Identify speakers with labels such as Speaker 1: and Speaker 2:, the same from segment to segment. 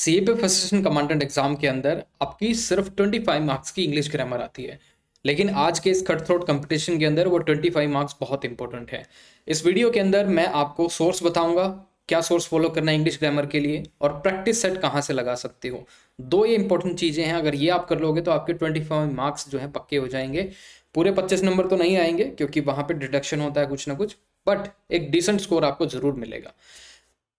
Speaker 1: सेब first commandant exam के अंदर आपकी सिर्फ 25 मार्क्स की इंग्लिश ग्रामर आती है लेकिन आज के इस कट थ्रोट कंपटीशन के अंदर वो 25 मार्क्स बहुत इंपॉर्टेंट है इस वीडियो के अंदर मैं आपको सोर्स बताऊंगा क्या सोर्स फॉलो करना है इंग्लिश ग्रामर के लिए और प्रैक्टिस सेट कहाँ से लगा सकते हो दो ये इंपॉर्टेंट चीज़ें हैं अगर ये आप कर लोगे तो आपके फाइव मार्क्स जो है पक्के हो जाएंगे पूरे पच्चीस नंबर तो नहीं आएंगे क्योंकि वहाँ पर डिडक्शन होता है कुछ ना कुछ बट एक डिसेंट स्कोर आपको ज़रूर मिलेगा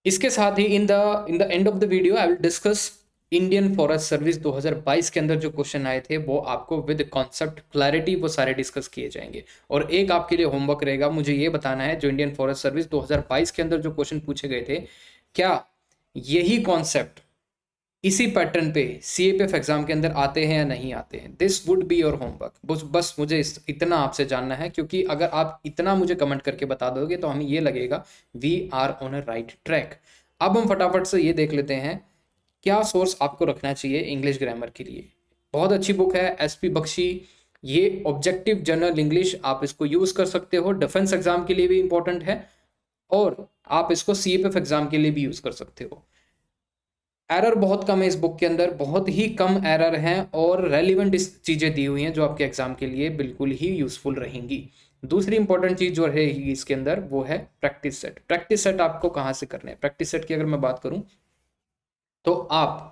Speaker 1: इसके साथ ही in the in the end of the video I will discuss Indian forest service 2022 के अंदर जो क्वेश्चन आए थे वो आपको विद कॉन्सेप्ट क्लैरिटी वो सारे डिस्कस किए जाएंगे और एक आपके लिए होमवर्क रहेगा मुझे ये बताना है जो इंडियन फॉरेस्ट सर्विस 2022 के अंदर जो क्वेश्चन पूछे गए थे क्या यही कॉन्सेप्ट इसी पैटर्न पे सी ए एग्ज़ाम के अंदर आते हैं या नहीं आते हैं this would be your homework बस बस मुझे इस इतना आपसे जानना है क्योंकि अगर आप इतना मुझे कमेंट करके बता दोगे तो हमें ये लगेगा we are on a right track अब हम फटाफट से ये देख लेते हैं क्या सोर्स आपको रखना चाहिए इंग्लिश ग्रामर के लिए बहुत अच्छी बुक है एस पी बख्शी ये ऑब्जेक्टिव जर्नल इंग्लिश आप इसको यूज़ कर सकते हो डिफेंस एग्ज़ाम के लिए भी इंपॉर्टेंट है और आप इसको सी एग्ज़ाम के लिए भी यूज़ कर सकते हो एरर बहुत कम है इस बुक के अंदर बहुत ही कम एरर हैं और रेलिवेंट चीज़ें दी हुई हैं जो आपके एग्जाम के लिए बिल्कुल ही यूज़फुल रहेंगी दूसरी इंपॉर्टेंट चीज़ जो रहेगी इसके अंदर वो है प्रैक्टिस सेट प्रैक्टिस सेट आपको कहाँ से करने हैं प्रैक्टिस सेट की अगर मैं बात करूँ तो आप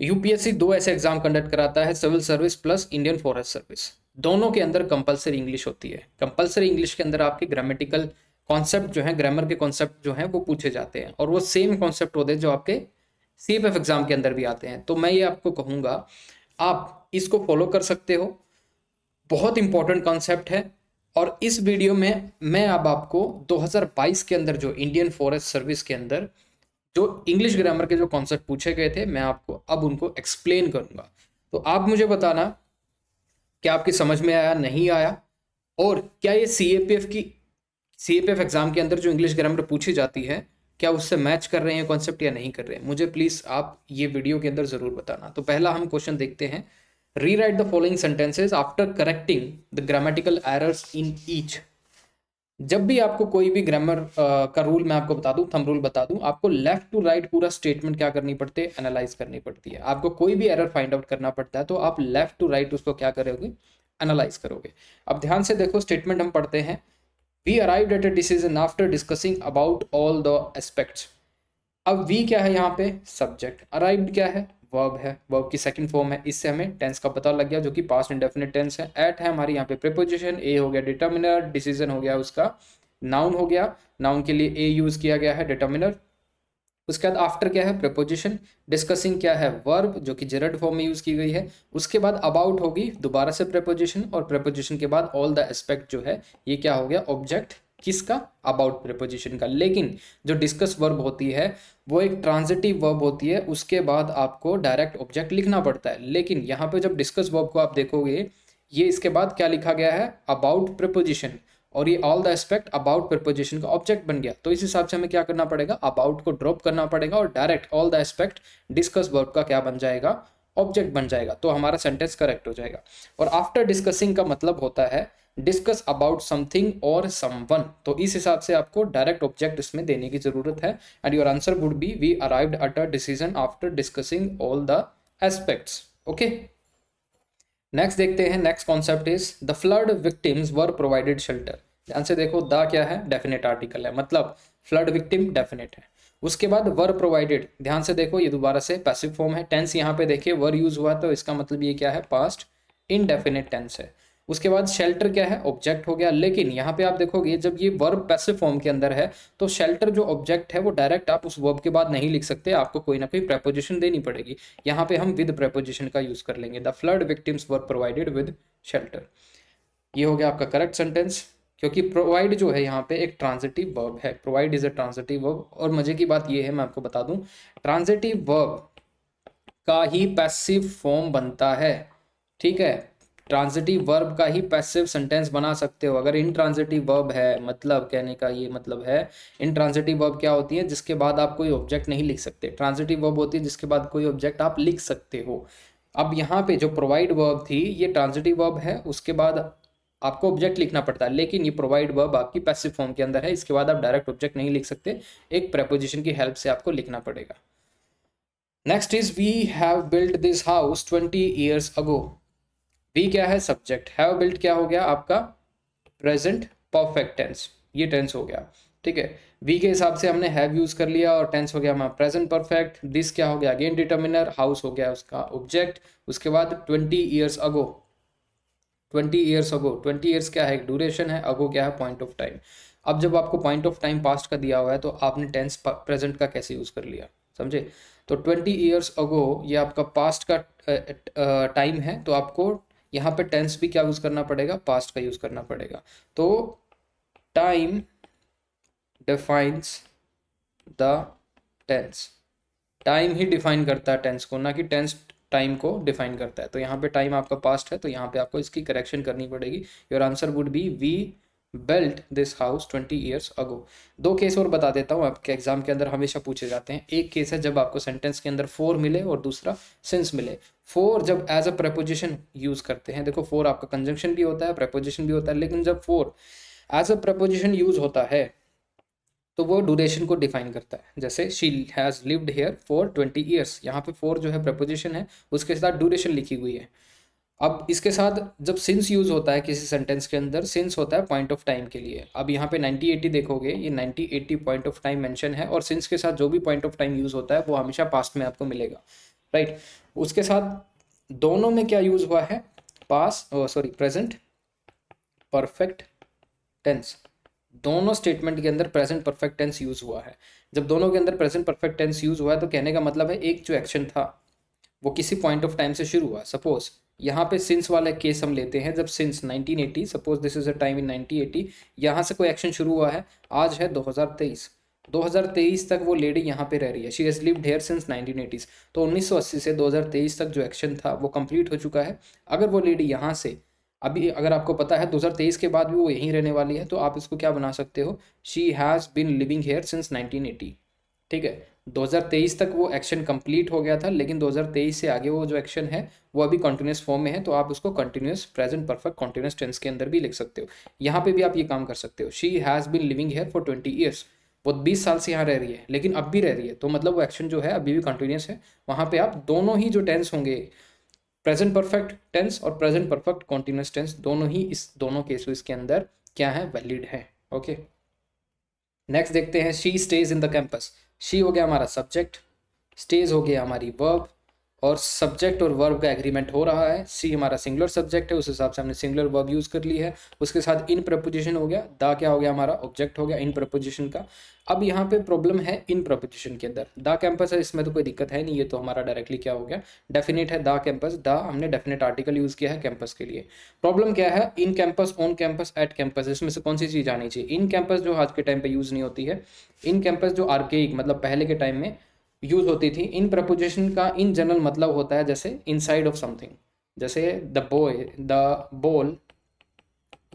Speaker 1: यूपीएससी दो ऐसे एग्जाम कंडक्ट कराता है civil service plus Indian forest service दोनों के अंदर कंपलसरी इंग्लिश होती है कंपलसरी इंग्लिश के अंदर आपके ग्रामेटिकल कॉन्सेप्ट जो है ग्रामर के कॉन्सेप्ट जो है वो पूछे जाते हैं और वो सेम कॉन्सेप्ट होते हैं जो आपके सी एफ एग्ज़ाम के अंदर भी आते हैं तो मैं ये आपको कहूँगा आप इसको फॉलो कर सकते हो बहुत इंपॉर्टेंट कॉन्सेप्ट है और इस वीडियो में मैं अब आपको 2022 के अंदर जो इंडियन फॉरेस्ट सर्विस के अंदर जो इंग्लिश ग्रामर के जो कॉन्सेप्ट पूछे गए थे मैं आपको अब उनको एक्सप्लेन करूंगा तो आप मुझे बताना क्या आपकी समझ में आया नहीं आया और क्या ये सी की सी एग्ज़ाम के अंदर जो इंग्लिश ग्रामर पूछी जाती है क्या उससे मैच कर रहे हैं कॉन्सेप्ट या नहीं कर रहे हैं मुझे प्लीज़ आप ये वीडियो के अंदर ज़रूर बताना तो पहला हम क्वेश्चन देखते हैं rewrite the following sentences after correcting the grammatical errors in each जब भी आपको कोई भी ग्रामर का रूल मैं आपको बता दूं थम रूल बता दूं आपको लेफ्ट टू राइट पूरा स्टेटमेंट क्या करनी पड़ती है एनालाइज करनी पड़ती है आपको कोई भी एरर फाइंड आउट करना पड़ता है तो आप लेफ्ट टू राइट उसको क्या करोगे एनालाइज करोगे अब ध्यान से देखो स्टेटमेंट हम पढ़ते हैं we arrived at a decision after discussing about all the aspects अब वी क्या है यहाँ पे सब्जेक्ट अराइव्ड क्या है वर्ब है वर्ब की सेकंड फॉर्म है इससे हमें टेंस का पता लग गया जो कि पास्ट इंडेफिनेट टेंस है एट है हमारी यहाँ पे प्रिपोजिशन ए हो गया डिटर्मिनर डिसीजन हो गया उसका नाउन हो गया नाउन के लिए ए यूज किया गया है डिटर्मिनर उसके बाद आफ्टर क्या है प्रपोजिशन डिस्कसिंग क्या है वर्ब जो कि जेरड फॉर्म में यूज़ की गई है उसके बाद अबाउट होगी दोबारा से प्रपोजिशन और प्रपोजिशन के बाद ऑल द एस्पेक्ट जो है ये क्या हो गया ऑब्जेक्ट किसका अबाउट प्रपोजिशन का लेकिन जो डिस्कस वर्ब होती है वो एक ट्रांजिटिव वर्ब होती है उसके बाद आपको डायरेक्ट ऑब्जेक्ट लिखना पड़ता है लेकिन यहाँ पे जब डिस्कस वर्ब को आप देखोगे ये इसके बाद क्या लिखा गया है अबाउट प्रपोजिशन और ये all the aspect about preposition का ऑब्जेक्ट बन गया तो इस हिसाब से हमें क्या करना पड़ेगा अबाउट को ड्रॉप करना पड़ेगा और direct all the aspect discuss verb का क्या बन जाएगा ऑब्जेक्ट बन जाएगा तो हमारा सेंटेंस करेक्ट हो जाएगा और आफ्टर डिस्कसिंग का मतलब होता है डिस्कस अबाउट समथिंग और समवन तो इस हिसाब से आपको डायरेक्ट ऑब्जेक्ट इसमें देने की जरूरत है and your answer would be we arrived at a decision after discussing all the aspects okay next देखते हैं next concept is the flood victims were provided shelter ध्यान से देखो द क्या है डेफिनेट आर्टिकल है मतलब फ्लड विक्टिम डेफिनेट है उसके बाद वर प्रोवाइडेड ध्यान से देखो ये दोबारा से पैसिव फॉर्म है टेंस यहाँ पे देखिए वर यूज हुआ तो इसका मतलब ये क्या है पास्ट इनडेफिनेट टेंस है उसके बाद शेल्टर क्या है ऑब्जेक्ट हो गया लेकिन यहाँ पे आप देखोगे जब ये वर्ब पैसे फॉर्म के अंदर है तो शेल्टर जो ऑब्जेक्ट है वो डायरेक्ट आप उस वर्ब के बाद नहीं लिख सकते आपको कोई ना कोई प्रेपोजिशन देनी पड़ेगी यहाँ पे हम विद प्रेपोजिशन का यूज कर लेंगे the flood victims were provided with shelter ये हो गया आपका करेक्ट सेंटेंस क्योंकि प्रोवाइड जो है यहाँ पे एक ट्रांजिटिव वर्ब है provide is a transitive verb और मजे की बात ये है मैं आपको बता दूं ट्रांजिटिव वर्ब का ही पैसिव फॉर्म बनता है ठीक है ट्रांजिटिव वर्ब का ही पैसिव सेंटेंस बना सकते हो अगर इन ट्रांजिटिव वर्ब है मतलब कहने का ये मतलब है इन ट्रांजिटिव वर्ब क्या होती है जिसके बाद आप कोई ऑब्जेक्ट नहीं लिख सकते ट्रांजिटिव वर्ब होती है जिसके बाद कोई ऑब्जेक्ट आप लिख सकते हो अब यहाँ पे जो प्रोवाइड वर्ब थी ये ट्रांजिटिव वर्ब है उसके बाद आपको ऑब्जेक्ट लिखना पड़ता है लेकिन ये प्रोवाइड वर्ब आपकी पैसिव फॉर्म के अंदर है इसके बाद आप डायरेक्ट ऑब्जेक्ट नहीं लिख सकते एक प्रेपोजिशन की हेल्प से आपको लिखना पड़ेगा next is we have built this house twenty years ago we क्या है सब्जेक्ट हैव बिल्ट क्या हो गया आपका प्रेजेंट परफेक्ट टेंस ये टेंस हो गया ठीक है वी के हिसाब से हमने हैव यूज कर लिया और टेंस हो गया हमारा प्रेजेंट परफेक्ट दिस क्या हो गया अगेन डिटर्मिनर हाउस हो गया उसका ऑब्जेक्ट उसके बाद twenty years ago twenty years ago twenty years क्या है ड्यूरेशन है अगो क्या है पॉइंट ऑफ टाइम अब जब आपको पॉइंट ऑफ टाइम पास्ट का दिया हुआ है तो आपने टेंस प्रेजेंट का कैसे यूज कर लिया समझे तो ट्वेंटी ईयर्स अगो ये आपका पास्ट का टाइम है तो आपको यहाँ पे टेंस भी क्या यूज़ करना पड़ेगा पास्ट का यूज़ करना पड़ेगा तो time defines the tense time ही डिफाइन करता है टेंस को ना कि टेंस टाइम को डिफाइन करता है तो यहाँ पे टाइम आपका पास्ट है तो यहाँ पे आपको इसकी करेक्शन करनी पड़ेगी your answer would be we built this house twenty years ago दो केस और बता देता हूँ आपके एग्जाम के अंदर हमेशा पूछे जाते हैं एक केस है जब आपको सेंटेंस के अंदर फोर मिले और दूसरा सिंस मिले फोर जब एज अ प्रपोजिशन यूज करते हैं देखो फोर आपका कंजंक्शन भी होता है प्रपोजिशन भी होता है लेकिन जब for as a preposition use होता है तो वो ड्यूरेशन को डिफाइन करता है जैसे she has lived here for twenty years यहाँ पे फोर जो है प्रपोजिशन है उसके साथ ड्यूरेशन लिखी हुई है अब इसके साथ जब सिंस यूज़ होता है किसी सेंटेंस के अंदर सिंस होता है पॉइंट ऑफ टाइम के लिए अब यहाँ पे नाइनटी एटी देखोगे ये ninety 80 point of time mention है और सिंस के साथ जो भी पॉइंट ऑफ टाइम यूज़ होता है वो हमेशा पास्ट में आपको मिलेगा राइट right? उसके साथ दोनों में क्या यूज़ हुआ है past sorry present perfect tense दोनों स्टेटमेंट के अंदर प्रेजेंट परफेक्ट टेंस यूज़ हुआ है जब दोनों के अंदर प्रेजेंट परफेक्ट टेंस यूज़ हुआ है तो कहने का मतलब है एक जो एक्शन था वो किसी पॉइंट ऑफ टाइम से शुरू हुआ सपोज़ यहाँ पे सिंस वाला केस हम लेते हैं जब since 1980 suppose this is a time in 1980 eighty यहाँ से कोई एक्शन शुरू हुआ है आज है 2023 2023 तक वो लेडी यहाँ पे रह रही है she has lived here since 1980s तो 1980 से 2023 तक जो एक्शन था वो कंप्लीट हो चुका है अगर वो लेडी यहाँ से अभी अगर आपको पता है 2023 के बाद भी वो यहीं रहने वाली है तो आप इसको क्या बना सकते हो she has been living here since nineteen ठीक है 2023 तक वो एक्शन कंप्लीट हो गया था लेकिन 2023 से आगे वो जो एक्शन है वो अभी कंटिन्यूस फॉर्म में है तो आप उसको continuous present perfect continuous tense के अंदर भी लिख सकते हो यहाँ पे भी आप ये काम कर सकते हो she has been living here for twenty years वो बीस साल से यहाँ रह रही है लेकिन अब भी रह रही है तो मतलब वो एक्शन जो है अभी भी कंटिन्यूस है वहाँ पर आप दोनों ही जो टेंस होंगे प्रेजेंट परफेक्ट टेंस और प्रेजेंट परफेक्ट कॉन्टिन्यूस टेंस दोनों ही इस दोनों केसेस के अंदर क्या है वैलिड है ओके नेक्स्ट देखते हैं she stays in the campus she हो गया हमारा सब्जेक्ट स्टेज हो गया हमारी वर्ब और सब्जेक्ट और वर्ब का एग्रीमेंट हो रहा है सी हमारा सिंगुलर सब्जेक्ट है उस हिसाब से हमने सिंगुलर वर्ब यूज़ कर ली है उसके साथ इन प्रपोजिशन हो गया दा क्या हो गया हमारा ऑब्जेक्ट हो गया इन प्रपोजिशन का अब यहाँ पे प्रॉब्लम है इन प्रपोजिशन के अंदर दा कैंपस है इसमें तो कोई दिक्कत है नहीं ये तो हमारा डायरेक्टली क्या हो गया डेफिनेट है दा कैंपस दा हमने डेफिनेट आर्टिकल यूज़ किया है कैंपस के लिए प्रॉब्लम क्या है in campus on campus at campus इसमें से कौन सी चीज़ आनी चाहिए इन कैंपस जो आज के टाइम पर यूज़ नहीं होती है इन कैंपस जो आर्केक मतलब पहले के टाइम में यूज होती थी इन प्रपोजिशन का इन जनरल मतलब होता है जैसे इन साइड ऑफ समथिंग जैसे the boy the ball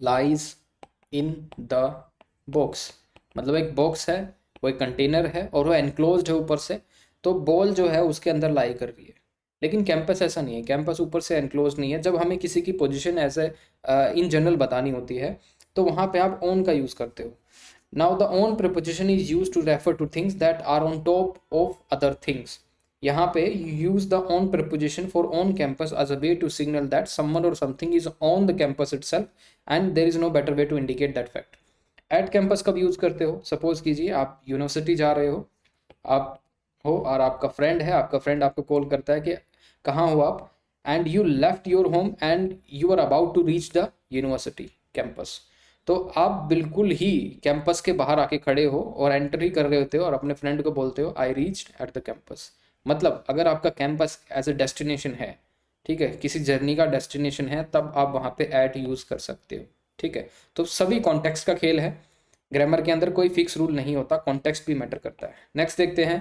Speaker 1: lies in the box मतलब एक बॉक्स है वो एक कंटेनर है और वो एनक्लोज है ऊपर से तो बॉल जो है उसके अंदर लाई कर रही है लेकिन कैंपस ऐसा नहीं है कैंपस ऊपर से एनक्लोज नहीं है जब हमें किसी की पोजिशन ऐसे इन जनरल बतानी होती है तो वहाँ पे आप ओन का यूज़ करते हो now the on preposition is use to refer to things that are on top of other things यहाँ पे use the on preposition for on campus as a way to signal that someone और something is on the campus itself and there is no better way to indicate that fact at campus कब use करते हो suppose कीजिए आप university जा रहे हो आप हो और आपका फ्रेंड है आपका फ्रेंड आपको कॉल करता है कि कहाँ हो आप and you left your home and you are about to reach the university campus तो आप बिल्कुल ही कैंपस के बाहर आके खड़े हो और एंट्री कर रहे होते हो और अपने फ्रेंड को बोलते हो I reach at the campus मतलब अगर आपका कैंपस एज अ डेस्टिनेशन है ठीक है किसी जर्नी का डेस्टिनेशन है तब आप वहाँ पे ऐट यूज़ कर सकते हो ठीक है तो सभी कॉन्टेक्स्ट का खेल है ग्रामर के अंदर कोई फिक्स रूल नहीं होता कॉन्टेक्स्ट भी मैटर करता है नेक्स्ट देखते हैं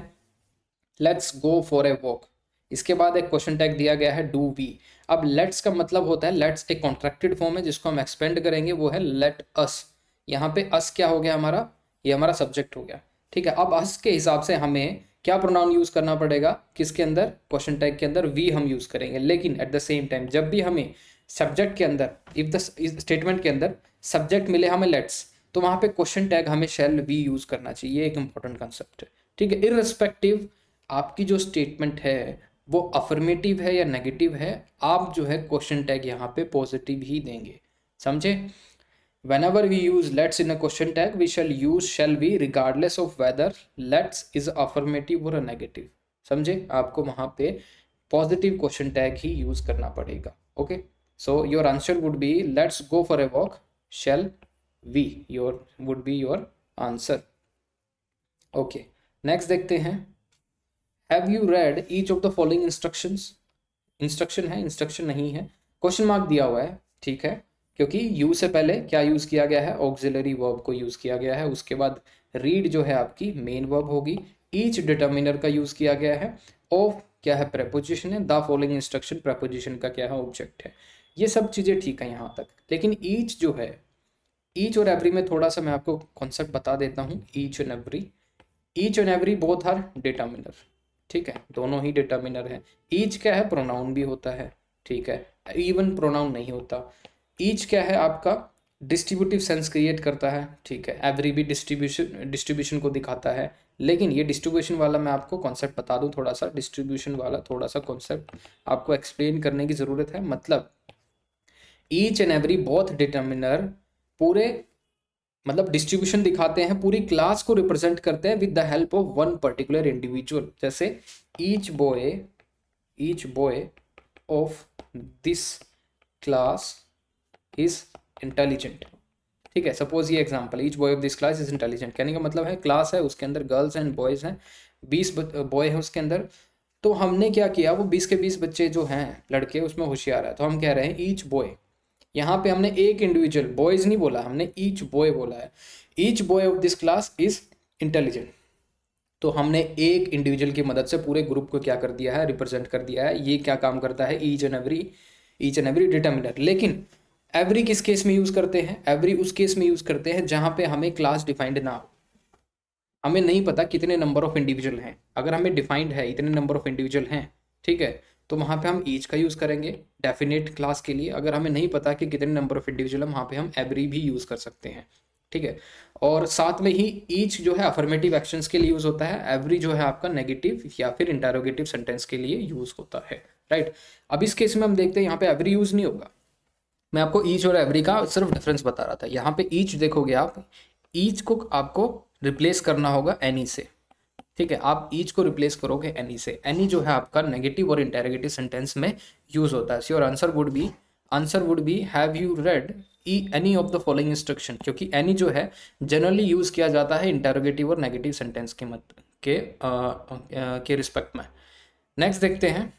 Speaker 1: let's go for a walk इसके बाद एक क्वेश्चन टैग दिया गया है डू वी अब लेट्स का मतलब होता है लेट्स एक कॉन्ट्रैक्टेड फॉर्म है जिसको हम एक्सपेंड करेंगे वो है लेट अस यहाँ पे अस क्या हो गया हमारा ये हमारा सब्जेक्ट हो गया ठीक है अब अस के हिसाब से हमें क्या प्रोनाउन यूज़ करना पड़ेगा किसके अंदर क्वेश्चन टैग के अंदर वी हम यूज़ करेंगे लेकिन एट द सेम टाइम जब भी हमें सब्जेक्ट के अंदर इफ द स्टेटमेंट के अंदर सब्जेक्ट मिले हमें लेट्स तो वहां पे क्वेश्चन टैग हमें शेल वी यूज़ करना चाहिए एक इंपॉर्टेंट कॉन्सेप्ट है ठीक है इरेस्पेक्टिव आपकी जो स्टेटमेंट है वो अफर्मेटिव है या नेगेटिव है आप जो है क्वेश्चन टैग यहाँ पे पॉजिटिव ही देंगे समझे whenever we use let's in a question tag we shall use shall we regardless of whether let's is affirmative और नेगेटिव समझे आपको वहाँ पे पॉजिटिव क्वेश्चन टैग ही यूज करना पड़ेगा okay so your answer would be let's go for a walk shall we your would be your answer okay next देखते हैं have you read each of the following instructions instruction है instruction नहीं है question mark दिया हुआ है ठीक है क्योंकि यू से पहले क्या यूज़ किया गया है ऑक्सिलरी वर्ब को यूज़ किया गया है उसके बाद रीड जो है आपकी मेन वर्ब होगी ईच डिटर्मिनर का यूज़ किया गया है ऑफ क्या है प्रेपोजिशन है द फॉलोइंग इंस्ट्रक्शन प्रेपोजिशन का क्या है ऑब्जेक्ट है ये सब चीज़ें ठीक है यहाँ तक लेकिन ईच जो है ईच और एवरी में थोड़ा सा मैं आपको कॉन्सेप्ट बता देता हूँ each and every each and every both हर डिटर्मिनर ठीक है दोनों ही डिटर्मिनर हैं ईच क्या है प्रोनाउन भी होता है ठीक है इवन प्रोनाउन नहीं होता ईच क्या है आपका डिस्ट्रीब्यूटिव सेंस क्रिएट करता है ठीक है एवरी भी डिस्ट्रीब्यूशन डिस्ट्रीब्यूशन को दिखाता है लेकिन ये डिस्ट्रीब्यूशन वाला मैं आपको कॉन्सेप्ट बता दूं थोड़ा सा डिस्ट्रीब्यूशन वाला थोड़ा सा कॉन्सेप्ट आपको एक्सप्लेन करने की ज़रूरत है मतलब each and every both determiner पूरे मतलब डिस्ट्रीब्यूशन दिखाते हैं पूरी क्लास को रिप्रेजेंट करते हैं with the help of one particular individual जैसे each boy each boy of this class is intelligent ठीक है सपोज ये example each boy of this class is intelligent कहने का मतलब है क्लास है उसके अंदर गर्ल्स एंड बॉयज़ हैं बीस बॉय हैं उसके अंदर तो हमने क्या किया वो बीस के बीस बच्चे जो हैं लड़के उसमें होशियार है तो हम कह रहे हैं ईच बॉय यहाँ पे हमने एक इंडिविजुअल बॉयज नहीं बोला हमने ईच बॉय बोला है each boy of this class is intelligent तो हमने एक इंडिविजुअल की मदद से पूरे ग्रुप को क्या कर दिया है रिप्रेजेंट कर दिया है ये क्या काम करता है each and every each and every determiner लेकिन एवरी किस केस में यूज़ करते हैं एवरी उस केस में यूज़ करते हैं जहाँ पे हमें क्लास डिफाइंड ना हो हमें नहीं पता कितने नंबर ऑफ इंडिविजुअल हैं अगर हमें डिफाइंड है इतने नंबर ऑफ इंडिविजुअल हैं ठीक है तो वहाँ पे हम ईच का यूज़ करेंगे डेफिनेट क्लास के लिए अगर हमें नहीं पता कि कितने नंबर ऑफ इंडिविजुअल वहाँ पे हम एवरी भी यूज़ कर सकते हैं ठीक है और साथ में ही ईच जो है अफर्मेटिव एक्शंस के लिए यूज़ होता है एवरी जो है आपका नेगेटिव या फिर इंटेरोगेटिव सेंटेंस के लिए यूज़ होता है राइट अब इस केस में हम देखते हैं यहाँ पे एवरी यूज़ नहीं होगा मैं आपको ईच और एवरी का सिर्फ डिफरेंस बता रहा था यहाँ पे ईच देखोगे आप ईच को आपको रिप्लेस करना होगा एनी से ठीक है आप ईच को रिप्लेस करोगे एनी से एनी जो है आपका नेगेटिव और इंटेरोगेटिव सेंटेंस में यूज होता है see your answer would be answer would be have you read ई any of the following instruction क्योंकि एनी जो है जनरली यूज किया जाता है इंटेरोगेटिव और नेगेटिव सेंटेंस के मत के के रिस्पेक्ट में नेक्स्ट देखते हैं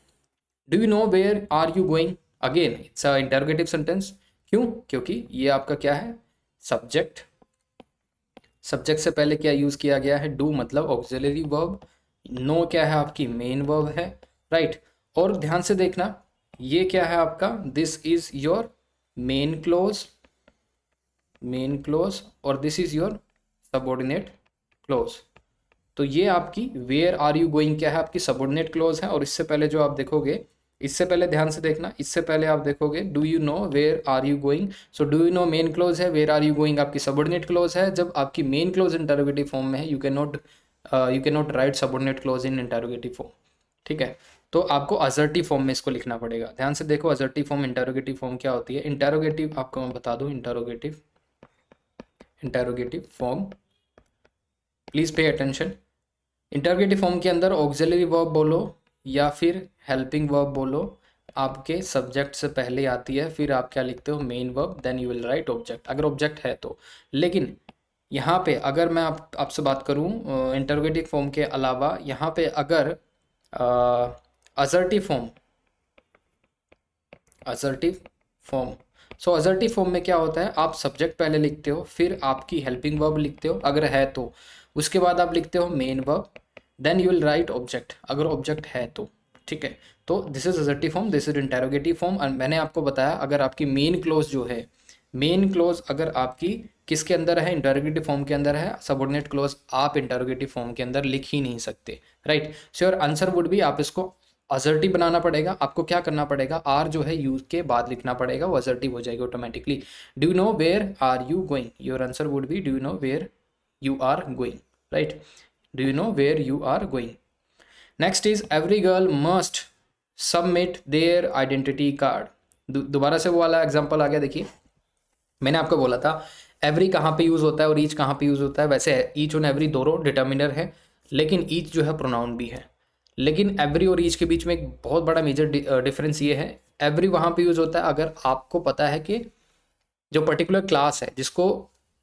Speaker 1: do you know where are you going again it's a interrogative sentence क्यों क्योंकि ये आपका क्या है सब्जेक्ट सब्जेक्ट से पहले क्या यूज़ किया गया है डू मतलब ऑक्जिलरी वर्ब नो क्या है आपकी मेन वर्ब है राइट right? और ध्यान से देखना ये क्या है आपका this is your main clause main clause और this is your subordinate clause तो ये आपकी वेयर आर यू गोइंग क्या है आपकी सबोर्डिनेट क्लोज है और इससे पहले जो आप देखोगे इससे पहले ध्यान से देखना इससे पहले आप देखोगे do you know where are you going so do you know main clause है वेयर आर यू गोइंग आपकी सबोर्डिनेट क्लोज है जब आपकी मेन क्लोज इंटरोगेटिव फॉर्म में है you can not you can not write subordinate clause in interrogative form ठीक है तो आपको अजर्टिव फॉर्म में इसको लिखना पड़ेगा ध्यान से देखो अजर्टिव फॉर्म इंटरोगेटिव फॉर्म क्या होती है इंटरोगेटिव आपको मैं बता दूं interrogative interrogative form please pay attention interrogative form के अंदर ऑक्सिलरी वर्ब बोलो या फिर हेल्पिंग वर्ब बोलो आपके सब्जेक्ट से पहले आती है फिर आप क्या लिखते हो main verb then you will write object अगर ऑब्जेक्ट है तो लेकिन यहाँ पे अगर मैं आप आपसे बात करूँ इंटरोगेटिव फॉर्म के अलावा यहाँ पे अगर assertive form assertive form so assertive form में क्या होता है आप सब्जेक्ट पहले लिखते हो फिर आपकी हेल्पिंग वर्ब लिखते हो अगर है तो उसके बाद आप लिखते हो main verb then you will write object अगर ऑब्जेक्ट है तो ठीक है तो this is assertive form this is interrogative form और मैंने आपको बताया अगर आपकी मेन क्लोज जो है मेन क्लोज अगर आपकी किसके अंदर है इंटेरोगेटिव फॉर्म के अंदर है सबोर्डिनेट क्लोज आप इंटेरोगेटिव फॉर्म के अंदर लिख ही नहीं सकते right so your answer would be आप इसको अजर्टिव बनाना पड़ेगा आपको क्या करना पड़ेगा आर जो है यू के बाद लिखना पड़ेगा वो अजर्टिव हो जाएगी automatically do know where are you going your answer would be do know where you are going right do you know where you are going next is every girl must submit their identity card दोबारा से वो वाला example आ गया देखिए मैंने आपको बोला था एवरी कहाँ पे यूज़ होता है और ईच कहाँ पे यूज़ होता है वैसे ईच और एवरी दोनों डिटर्मिनर है लेकिन ईच जो है प्रोनाउन भी है लेकिन एवरी और ईच के बीच में एक बहुत बड़ा मेजर डिफरेंस ये है एवरी वहाँ पे यूज़ होता है अगर आपको पता है कि जो पर्टिकुलर क्लास है जिसको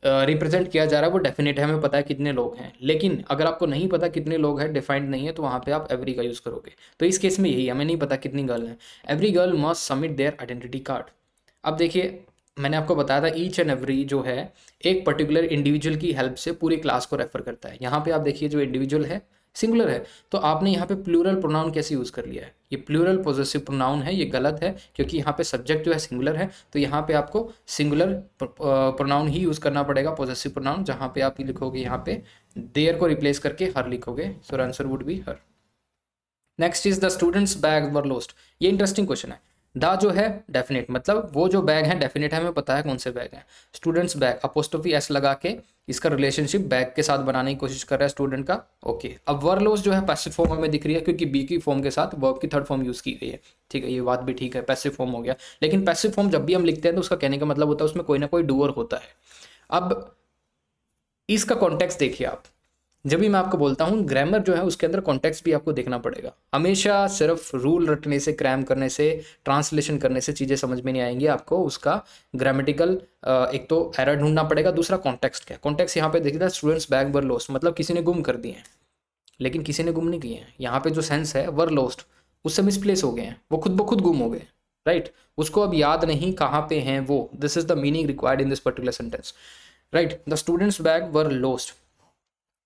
Speaker 1: रिप्रेजेंट किया जा रहा है वो डेफिनेट है हमें पता है कितने लोग हैं लेकिन अगर आपको नहीं पता कितने लोग हैं डिफाइंड नहीं है तो वहाँ पे आप एवरी का यूज़ करोगे तो इस केस में यही हमें नहीं पता कितनी गर्ल हैं every girl must submit their identity card अब देखिए मैंने आपको बताया था ईच एंड एवरी जो है एक पर्टिकुलर इंडिविजुअल की हेल्प से पूरी क्लास को रेफर करता है यहाँ पे आप देखिए जो इंडिविजुअल है सिंगुलर है तो आपने यहाँ पे प्लूरल प्रोनाउन कैसे यूज़ कर लिया है ये प्लूरल पॉजिटिव प्रोनाउन है ये गलत है क्योंकि यहाँ पे सब्जेक्ट जो है सिंगुलर है तो यहाँ पे आपको सिंगुलर प्रोनाउन ही यूज़ करना पड़ेगा पॉजिटिव प्रोनाउन जहाँ पे आप लिखोगे यहाँ पे देयर को रिप्लेस करके हर लिखोगे सो आंसर वुड बी हर next is the students bag were lost ये इंटरेस्टिंग क्वेश्चन है द जो है डेफिनेट मतलब वो जो बैग हैं डेफिनेट है हमें पता है कौन से बैग हैं स्टूडेंट्स बैग अपोस्टोफी एस लगा के इसका रिलेशनशिप बैग के साथ बनाने की कोशिश कर रहा है स्टूडेंट का ओके अब वर्लोस जो है पैसिव फॉर्म हमें दिख रही है क्योंकि बी की फॉर्म के साथ वर्ब की थर्ड फॉर्म यूज़ की गई है ठीक है ये बात भी ठीक है पैसिव फॉर्म हो गया लेकिन पैसिव फॉर्म जब भी हम लिखते हैं तो उसका कहने का मतलब होता है उसमें कोई ना कोई डूअर होता है अब इसका कॉन्टेक्स्ट देखिए आप जब भी मैं आपको बोलता हूँ ग्रामर जो है उसके अंदर कॉन्टेक्स्ट भी आपको देखना पड़ेगा हमेशा सिर्फ रूल रटने से क्रैम करने से ट्रांसलेशन करने से चीज़ें समझ में नहीं आएंगी आपको उसका ग्रामेटिकल एक तो एरर ढूंढना पड़ेगा दूसरा कॉन्टेक्स्ट क्या कॉन्टेक्स्ट यहाँ पे देखिए स्टूडेंट्स बैग वर लॉस्ट मतलब किसी ने गुम कर दिए हैं लेकिन किसी ने गुम नहीं किए हैं यहाँ पे जो सेंस है वर लॉस्ट उससे मिसप्लेस हो गए हैं वो खुद ब खुद गुम हो गए राइट उसको अब याद नहीं कहाँ पे हैं वो this is the meaning required in this particular sentence right the students bag were lost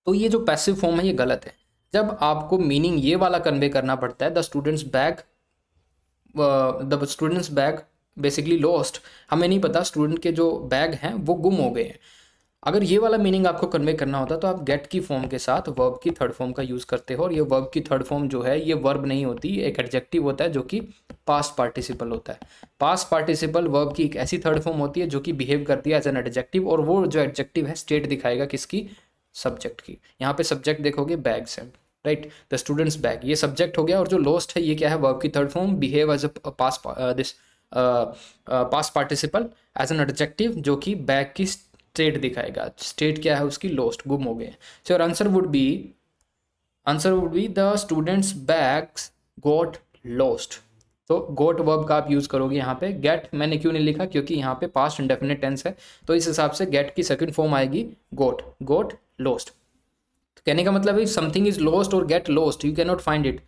Speaker 1: तो ये जो पैसिव फॉर्म है ये गलत है जब आपको मीनिंग ये वाला कन्वे करना पड़ता है the students bag the students bag basically lost हमें नहीं पता स्टूडेंट के जो बैग हैं वो गुम हो गए हैं अगर ये वाला मीनिंग आपको कन्वे करना होता तो आप गेट की फॉर्म के साथ वर्ब की थर्ड फॉर्म का यूज़ करते हो और ये वर्ब की थर्ड फॉर्म जो है ये वर्ब नहीं होती एक एडजेक्टिव होता है जो कि पास्ट पार्टिसिपल होता है पास्ट पार्टिसिपल वर्ब की एक ऐसी थर्ड फॉर्म होती है जो कि बिहेव करती है एज एन एडजेक्टिव और वो जो एडजेक्टिव है स्टेट दिखाएगा किसकी सब्जेक्ट की यहाँ पे सब्जेक्ट देखोगे बैग्स हैं राइट द स्टूडेंट्स बैग ये सब्जेक्ट हो गया और जो लॉस्ट है ये क्या है वर्ब की third form behave as a pass this pass participle as an adjective जो कि बैग की स्टेट दिखाएगा स्टेट क्या है उसकी लॉस्ट गुम हो गए so your answer would be answer would be the students bags got lost तो गोट वर्ब का आप यूज़ करोगे यहाँ पे गेट मैंने क्यों नहीं लिखा क्योंकि यहाँ पे पास्ट इंडेफिनेट टेंस है तो इस हिसाब से गेट की सेकंड फॉर्म आएगी गोट गोट लोस्ट तो कहने का मतलब है समथिंग इज लॉस्ट और get lost you can not find it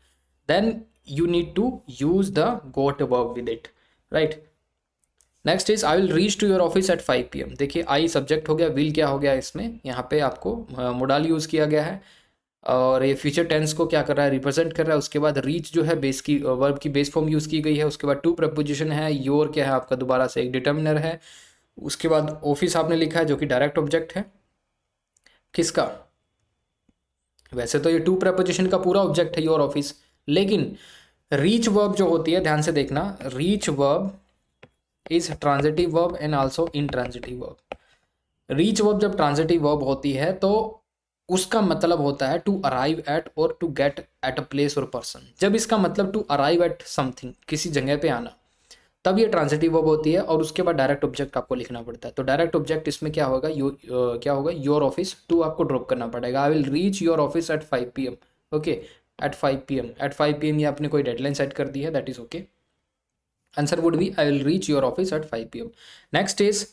Speaker 1: then you need to use the got work with it right next is I will reach to your office at five p m देखिए I subject हो गया will क्या हो गया इसमें यहाँ पे आपको मोडाल यूज़ किया गया है और ये फ्यूचर टेंस को क्या कर रहा है रिप्रेजेंट कर रहा है उसके बाद रीच जो है बेस की वर्ब की बेस फॉर्म यूज़ की गई है उसके बाद टू प्रपोजिशन है योर क्या है आपका दोबारा से एक डिटर्मिनर है उसके बाद ऑफिस आपने लिखा है जो कि डायरेक्ट ऑब्जेक्ट है किसका वैसे तो ये टू प्रपोजिशन का पूरा ऑब्जेक्ट है योर ऑफिस लेकिन रीच वर्ब जो होती है ध्यान से देखना reach verb is transitive verb and also intransitive verb reach verb जब ट्रांजिटिव वर्ब होती है तो उसका मतलब होता है टू अराइव एट और to get at a place और पर्सन जब इसका मतलब टू अराइव एट समथिंग किसी जगह पे आना तब ये ट्रांजिटिव वर्ब होती है और उसके बाद डायरेक्ट ऑब्जेक्ट आपको लिखना पड़ता है तो डायरेक्ट ऑब्जेक्ट इसमें क्या होगा यू क्या होगा योर ऑफिस टू आपको ड्रॉप करना पड़ेगा I will reach your office at five p m okay at five p m at five p m ये आपने कोई डेडलाइन सेट कर दी है that is okay answer would be I will reach your office at five p m next is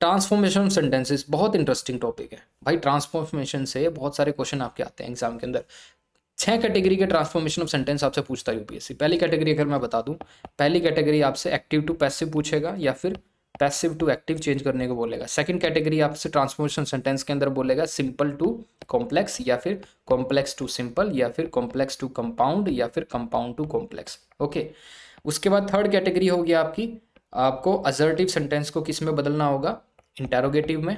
Speaker 1: transformation sentences बहुत interesting topic है भाई transformation से बहुत सारे क्वेश्चन आपके आते हैं एग्जाम के अंदर छह कैटेगरी के ट्रांसफॉर्मेशन ऑफ सेंटेंस आपसे पूछता है यूपीएससी पहली कैटेगरी अगर मैं बता दूं पहली कैटेगरी आपसे एक्टिव टू पैसिव पूछेगा या फिर पैसिव टू एक्टिव चेंज करने को बोलेगा सेकंड कैटेगरी आपसे ट्रांसफॉर्मेशन सेंटेंस के अंदर बोलेगा सिंपल टू कॉम्प्लेक्स या फिर कॉम्प्लेक्स टू सिंपल या फिर कॉम्प्लेक्स टू कंपाउंड या फिर कंपाउंड टू कॉम्प्लेक्स ओके उसके बाद थर्ड कैटेगरी होगी आपकी आपको अजर्टिव सेंटेंस को किस में बदलना होगा इंटेरोगेटिव में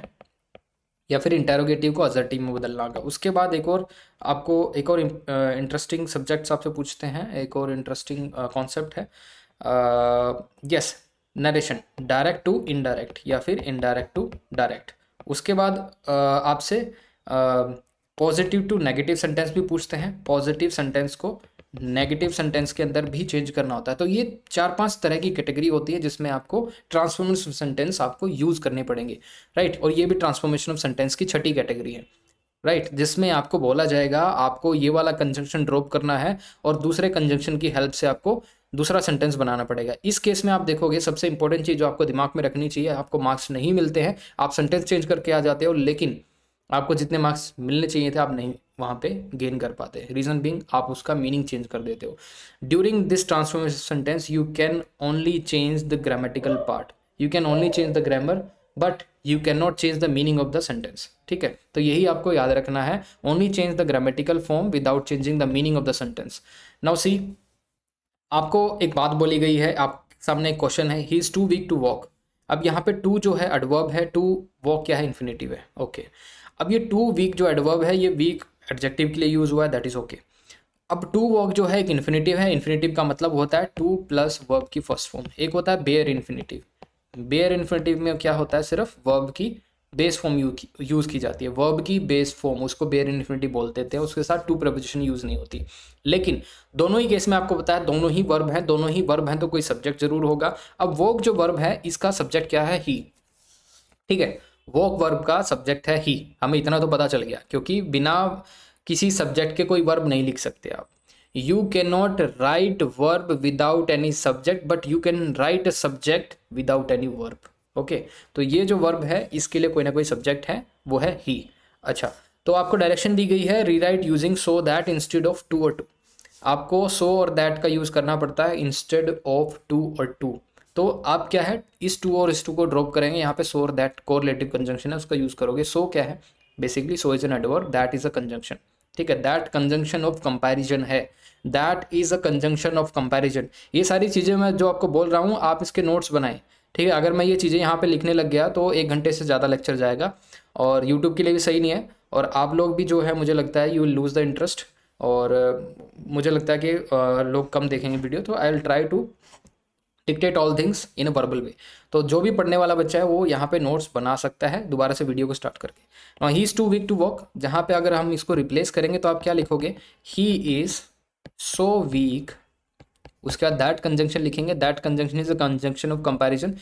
Speaker 1: या फिर इंटेरोगेटिव को टीम में बदलना होगा उसके बाद एक और आपको एक और इंटरेस्टिंग सब्जेक्ट्स आपसे पूछते हैं एक और इंटरेस्टिंग कॉन्सेप्ट है yes narration direct to indirect या फिर इनडायरेक्ट टू डायरेक्ट उसके बाद आपसे पॉजिटिव टू नेगेटिव सेंटेंस भी पूछते हैं पॉजिटिव सेंटेंस को नेगेटिव सेंटेंस के अंदर भी चेंज करना होता है तो ये चार पांच तरह की कैटेगरी होती है जिसमें आपको ट्रांसफॉर्मेशन सेंटेंस आपको यूज़ करने पड़ेंगे राइट और ये भी ट्रांसफॉर्मेशन ऑफ सेंटेंस की छठी कैटेगरी है राइट जिसमें आपको बोला जाएगा आपको ये वाला कंजंक्शन ड्रॉप करना है और दूसरे कंजंक्शन की हेल्प से आपको दूसरा सेंटेंस बनाना पड़ेगा इस केस में आप देखोगे सबसे इंपॉर्टेंट चीज़ जो आपको दिमाग में रखनी चाहिए आपको मार्क्स नहीं मिलते हैं आप सेंटेंस चेंज करके आ जाते हो लेकिन आपको जितने मार्क्स मिलने चाहिए थे आप नहीं वहाँ पे गेन कर पाते हैं रीजन बिंग आप उसका मीनिंग चेंज कर देते हो during this transformation sentence you can only change the grammatical part you can only change the grammar but you can not change the meaning of the sentence ठीक है तो यही आपको याद रखना है only change the grammatical form without changing the meaning of the sentence now see आपको एक बात बोली गई है आप सामने एक क्वेश्चन है he is too weak to walk अब यहाँ पे टू जो है एडवर्ब है टू वॉक क्या है इन्फिनेटिव है ओके okay. अब ये टू वीक जो एडवर्ब है ये वीक एडजेक्टिव के लिए यूज़ हुआ है दैट इज़ ओके अब टू वर्क जो है एक इन्फिनेटिव है इन्फिनेटिव का मतलब होता है टू प्लस वर्ब की फर्स्ट फॉर्म एक होता है बेयर इन्फिनेटिव बेयर इन्फिनेटिव में क्या होता है सिर्फ वर्ब की बेस फॉर्म यूज़ की जाती है वर्ब की बेस फॉर्म उसको बेयर इन्फिनिटी बोलते थे उसके साथ टू प्रपोजिशन यूज़ नहीं होती लेकिन दोनों ही केस में आपको बताया दोनों ही वर्ब हैं दोनों ही वर्ब हैं तो कोई सब्जेक्ट जरूर होगा अब वर्क जो वर्ब है इसका सब्जेक्ट क्या है ही ठीक है वॉक वर्ब का सब्जेक्ट है ही हमें इतना तो पता चल गया क्योंकि बिना किसी सब्जेक्ट के कोई वर्ब नहीं लिख सकते आप you can not write verb without any subject but you can write subject without any verb okay तो ये जो वर्ब है इसके लिए कोई ना कोई सब्जेक्ट है वो है ही अच्छा तो आपको डायरेक्शन दी गई है rewrite using so that instead of too और टू आपको सो और दैट का यूज़ करना पड़ता है इंस्टेड ऑफ टू और टू तो आप क्या है इस टू और इस टू को ड्रॉप करेंगे यहाँ पे सोर दैट रिलेटिव कंजंक्शन है उसका यूज़ करोगे सो so क्या है basically so is an adverb that is a conjunction ठीक है दैट कंजंक्शन ऑफ कंपैरिजन है that is a conjunction of comparison ये सारी चीज़ें मैं जो आपको बोल रहा हूँ आप इसके नोट्स बनाएं ठीक है अगर मैं ये चीज़ें यहाँ पे लिखने लग गया तो एक घंटे से ज़्यादा लेक्चर जाएगा और यूट्यूब के लिए भी सही नहीं है और आप लोग भी जो है मुझे लगता है you will lose the interest और मुझे लगता है कि लोग कम देखेंगे वीडियो तो I will try to dictate all things in verbal way तो जो भी पढ़ने वाला बच्चा है वो यहाँ पे नोट्स बना सकता है दोबारा से वीडियो को स्टार्ट करके he is too weak to walk जहाँ पे अगर हम इसको रिप्लेस करेंगे तो आप क्या लिखोगे ही इज़ सो वीक उसके बाद दैट कंजंक्शन लिखेंगे that conjunction is a conjunction of comparison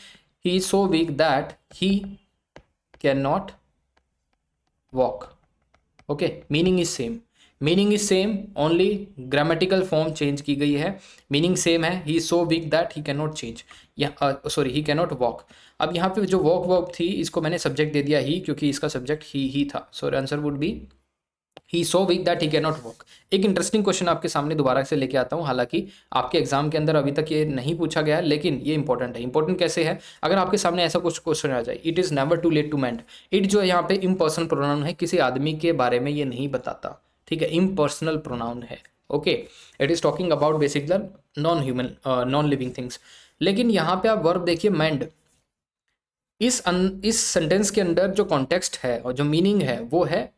Speaker 1: he is so weak that he can not walk okay meaning is same meaning is same only grammatical form change की गई है meaning same है he so weak that he can not change sorry he can not walk अब यहाँ पे जो walk walk थी इसको मैंने सब्जेक्ट दे दिया ही क्योंकि इसका सब्जेक्ट ही ही था so answer would be he so weak that he can not walk एक इंटरेस्टिंग क्वेश्चन आपके सामने दोबारा से लेके आता हूँ हालांकि आपके एग्जाम के अंदर अभी तक ये नहीं पूछा गया है लेकिन ये इंपॉर्टेंट है इंपॉर्टेंट कैसे है अगर आपके सामने ऐसा कुछ क्वेश्चन आ जाए it is never too late to mend it जो यहाँ पे इम्पर्सन प्रोनाउन है किसी आदमी के बारे में ये नहीं बताता ठीक है इम्पर्सनल प्रोनाउन है okay it is talking about basic the non human non living things लेकिन यहाँ पे आप वर्ब देखिए मैंड इस अन, इस सेंटेंस के अंदर जो कॉन्टेक्स्ट है और जो मीनिंग है वो है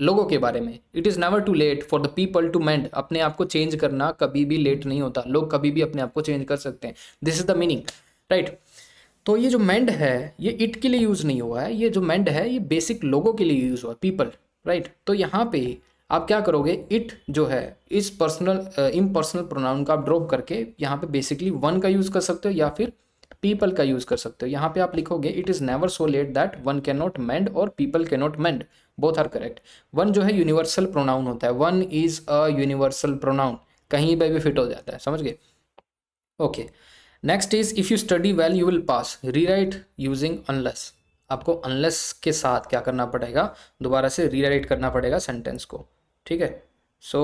Speaker 1: लोगों के बारे में it is never too late for the people to mend अपने आप को चेंज करना कभी भी लेट नहीं होता लोग कभी भी अपने आप को चेंज कर सकते हैं this is the meaning right तो ये जो मैंड है ये इट के लिए यूज़ नहीं हुआ है ये जो मैंड है ये बेसिक लोगों के लिए यूज़ हुआ पीपल राइट right? तो यहाँ पे आप क्या करोगे इट जो है इस पर्सनल इम्पर्सनल प्रोनाउन का आप ड्रॉप करके यहाँ पे बेसिकली वन का यूज़ कर सकते हो या फिर पीपल का यूज़ कर सकते हो यहाँ पे आप लिखोगे it is never so late that one can not mend और people can not mend both are correct one जो है यूनिवर्सल प्रोनाउन होता है one is a universal pronoun कहीं पर भी फिट हो जाता है समझ गए okay next is if you study well you will pass rewrite using unless आपको अनलेस के साथ क्या करना पड़ेगा दोबारा से रीराइट करना पड़ेगा सेंटेंस को ठीक है सो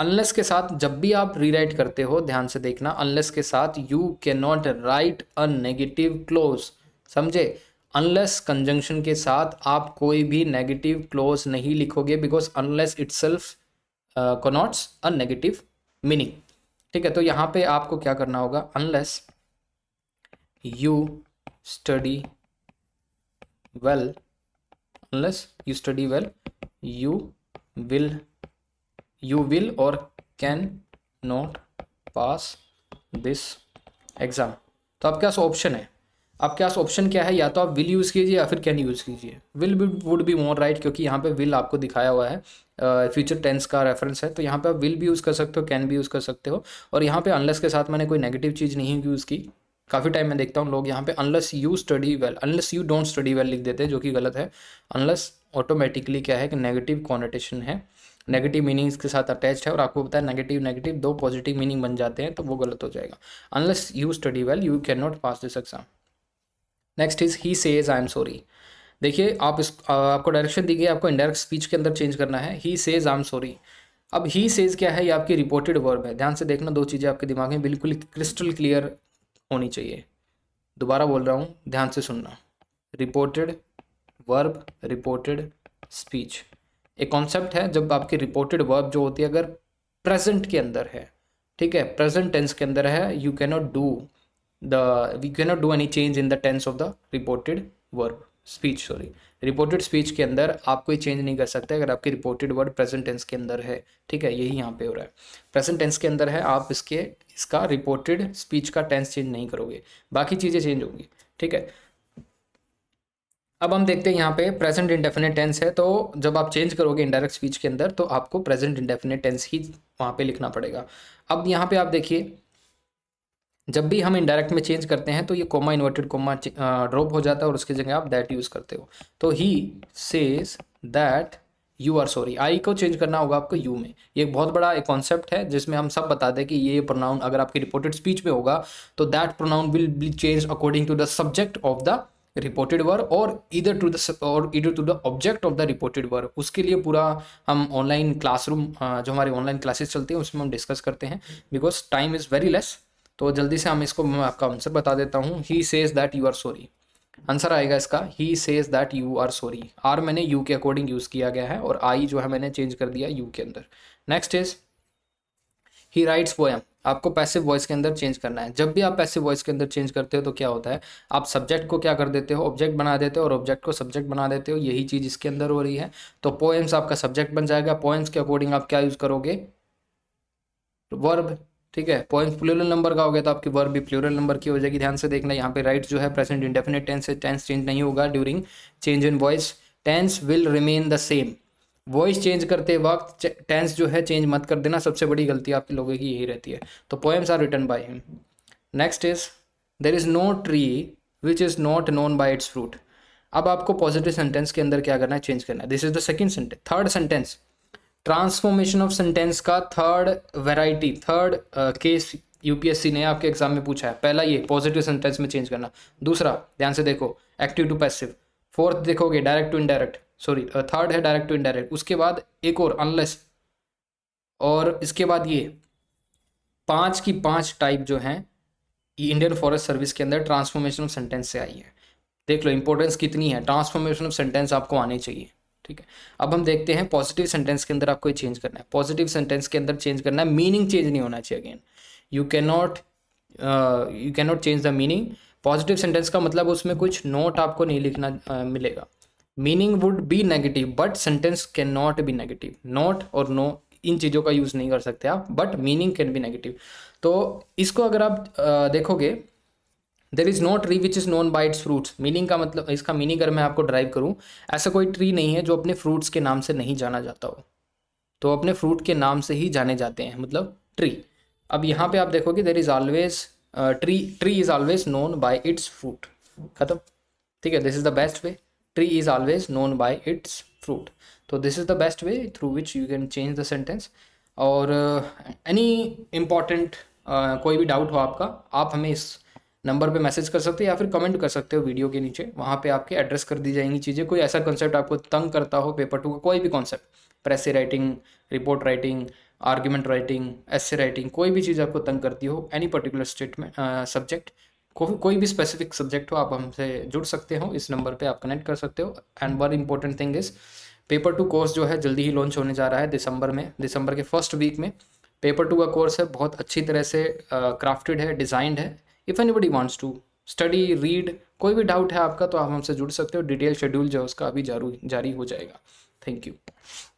Speaker 1: अनलेस uh, के साथ जब भी आप रीराइट करते हो ध्यान से देखना अनलेस के साथ you can not write a negative clause समझे अनलेस कंजंक्शन के साथ आप कोई भी नेगेटिव क्लोज नहीं लिखोगे because unless itself connotes a negative meaning ठीक है तो यहाँ पे आपको क्या करना होगा unless you study well unless you study well you will you will और can not pass this exam तो आपके पास ऑप्शन है आपके पास ऑप्शन क्या है या तो आप विल यूज़ कीजिए या फिर कैन यूज़ कीजिए will would be more right क्योंकि यहाँ पे विल आपको दिखाया हुआ है फ्यूचर uh, टेंस का रेफरेंस है तो यहाँ पे आप विल भी यूज़ कर सकते हो कैन भी यूज़ कर सकते हो और यहाँ पे अनलेस के साथ मैंने कोई नेगेटिव चीज़ नहीं यूज़ की काफ़ी टाइम मैं देखता हूँ लोग यहाँ पे unless you study well unless you don't study well लिख देते हैं जो कि गलत है अनलेस ऑटोमेटिकली क्या है कि नेगेटिव कॉनोटेशन है नेगेटिव मीनिंग्स के साथ अटैच है और आपको पता है नेगेटिव नेगेटिव दो पॉजिटिव मीनिंग बन जाते हैं तो वो गलत हो जाएगा unless you study well you can not pass this exam next is he says I am sorry देखिए आप इस आपको डायरेक्शन दी गई आपको इंडायरेक्ट स्पीच के अंदर चेंज करना है he says I am sorry अब ही सेज क्या है ये आपकी रिपोर्टेड वर्ब है ध्यान से देखना दो चीज़ें आपके दिमाग में बिल्कुल क्रिस्टल क्लियर होनी चाहिए दोबारा बोल रहा हूँ ध्यान से सुनना रिपोर्टेड वर्ब रिपोर्टेड स्पीच एक कॉन्सेप्ट है जब आपकी रिपोर्टेड वर्ब जो होती है अगर प्रेजेंट के अंदर है ठीक है प्रेजेंट टेंस के अंदर है you can not do the we can not do any change in the tense of the reported verb speech sorry reported speech के अंदर आप कोई चेंज नहीं कर सकते अगर आपकी रिपोर्टेड वर्ड प्रेजेंट टेंस के अंदर है ठीक है यही यहाँ पे हो रहा है प्रेजेंट टेंस के अंदर है आप इसके इसका रिपोर्टेड स्पीच का टेंस चेंज नहीं करोगे बाकी चीज़ें चेंज होंगी ठीक है अब हम देखते हैं यहाँ पे प्रेजेंट इंडेफिनेट टेंस है तो जब आप चेंज करोगे इंडायरेक्ट स्पीच के अंदर तो आपको प्रेजेंट इंडेफिनेट टेंस ही वहाँ पे लिखना पड़ेगा अब यहाँ पे आप देखिए जब भी हम इंडायरेक्ट में चेंज करते हैं तो ये कोमा इन्वर्टेड कोमा ड्रॉप हो जाता है और उसकी जगह आप दैट यूज़ करते हो तो he says that you are sorry I को चेंज करना होगा आपको यू में ये एक बहुत बड़ा एक कॉन्सेप्ट है जिसमें हम सब बता दें कि ये प्रोनाउन अगर आपकी रिपोर्टेड स्पीच में होगा तो that pronoun will be change according to the subject of the reported work और इधर टू द और इधर to the object of the reported work उसके लिए पूरा हम ऑनलाइन क्लासरूम जो हमारी ऑनलाइन क्लासेस चलती हैं उसमें हम डिस्कस करते हैं because time is very less तो जल्दी से हम इसको मैं आपका आंसर बता देता हूँ he says that you are sorry answer आएगा इसका he says that you are sorry are मैंने यू के अकॉर्डिंग यूज़ किया गया है और आई जो है मैंने चेंज कर दिया यू के अंदर next is he writes poem आपको पैसिव वॉइस के अंदर चेंज करना है जब भी आप पैसिव वॉइस के अंदर चेंज करते हो तो क्या होता है आप सब्जेक्ट को क्या कर देते हो ऑब्जेक्ट बना देते हो और ऑब्जेक्ट को सब्जेक्ट बना देते हो यही चीज़ इसके अंदर हो रही है तो पोएम्स आपका सब्जेक्ट बन जाएगा पोएम्स के अकॉर्डिंग आप क्या यूज़ करोगे वर्ब ठीक है पॉइंट प्लूरल नंबर का हो गया तो आपकी वर्ब भी प्लूरल नंबर की हो जाएगी ध्यान से देखना यहाँ पे राइट जो है प्रेजेंट इंडेफिनेट टेंस से टेंस चेंज नहीं होगा during change in voice tense will remain the same voice change करते वक्त टेंस जो है चेंज मत कर देना सबसे बड़ी गलती आपके लोगों की यही रहती है तो poems are written by him next is there is no tree which is not known by its fruit अब आपको पॉजिटिव सेंटेंस के अंदर क्या करना है चेंज करना है this is the second sentence third sentence transformation of sentence का third variety third case UPSC ने आपके एग्जाम में पूछा है पहला ये पॉजिटिव सेंटेंस में चेंज करना दूसरा ध्यान से देखो एक्टिव टू पैसिव फोर्थ देखोगे direct to indirect sorry third है डायरेक्ट टू इनडायरेक्ट उसके बाद एक और अनलेस और इसके बाद ये पांच की पांच टाइप जो हैं ये इंडियन फॉरेस्ट सर्विस के अंदर ट्रांसफॉर्मेशन ऑफ सेंटेंस से आई है देख लो इंपॉर्टेंस कितनी है ट्रांसफॉर्मेशन ऑफ सेंटेंस आपको आने चाहिए ठीक है अब हम देखते हैं पॉजिटिव सेंटेंस के अंदर आपको ये चेंज करना है पॉजिटिव सेंटेंस के अंदर चेंज करना है मीनिंग चेंज नहीं होना चाहिए again you can not you can not change the meaning positive sentence का मतलब उसमें कुछ नोट आपको नहीं लिखना uh, मिलेगा meaning would be negative but sentence can not be negative not और नो इन चीज़ों का यूज़ नहीं कर सकते आप but meaning can be negative तो इसको अगर आप देखोगे there is no tree which is known by its fruits meaning का मतलब इसका मीनिंग अगर मैं आपको ड्राइव करूँ ऐसा कोई ट्री नहीं है जो अपने फ्रूट्स के नाम से नहीं जाना जाता हो तो अपने फ्रूट के नाम से ही जाने जाते हैं मतलब ट्री अब यहाँ पे आप देखोगे there is always tree tree is always known by its fruit खत्म ठीक है this is the best way tree is always known by its fruit so तो this is the best way through which you can change the sentence और any uh, important uh, कोई भी doubt हो आपका आप हमें इस नंबर पे मैसेज कर सकते हो या फिर कमेंट कर सकते हो वीडियो के नीचे वहाँ पे आपके एड्रेस कर दी जाएंगी चीज़ें कोई ऐसा कॉन्सेप्ट आपको तंग करता हो पेपर टू का कोई भी concept press writing report writing argument writing essay writing कोई भी चीज़ आपको तंग करती हो एनी पर्टिकुलर स्टेटमेंट सब्जेक्ट को, कोई भी स्पेसिफिक सब्जेक्ट हो आप हमसे जुड़ सकते हो इस नंबर पे आप कनेक्ट कर सकते हो and one important thing is paper two course जो है जल्दी ही लॉन्च होने जा रहा है दिसंबर में दिसंबर के फर्स्ट वीक में पेपर टू का कोर्स है बहुत अच्छी तरह से क्राफ्टेड uh, है डिज़ाइंड है if anybody wants to study read कोई भी डाउट है आपका तो आप हमसे जुड़ सकते हो डिटेल शेड्यूल जो है उसका अभी जारू जारी हो जाएगा थैंक यू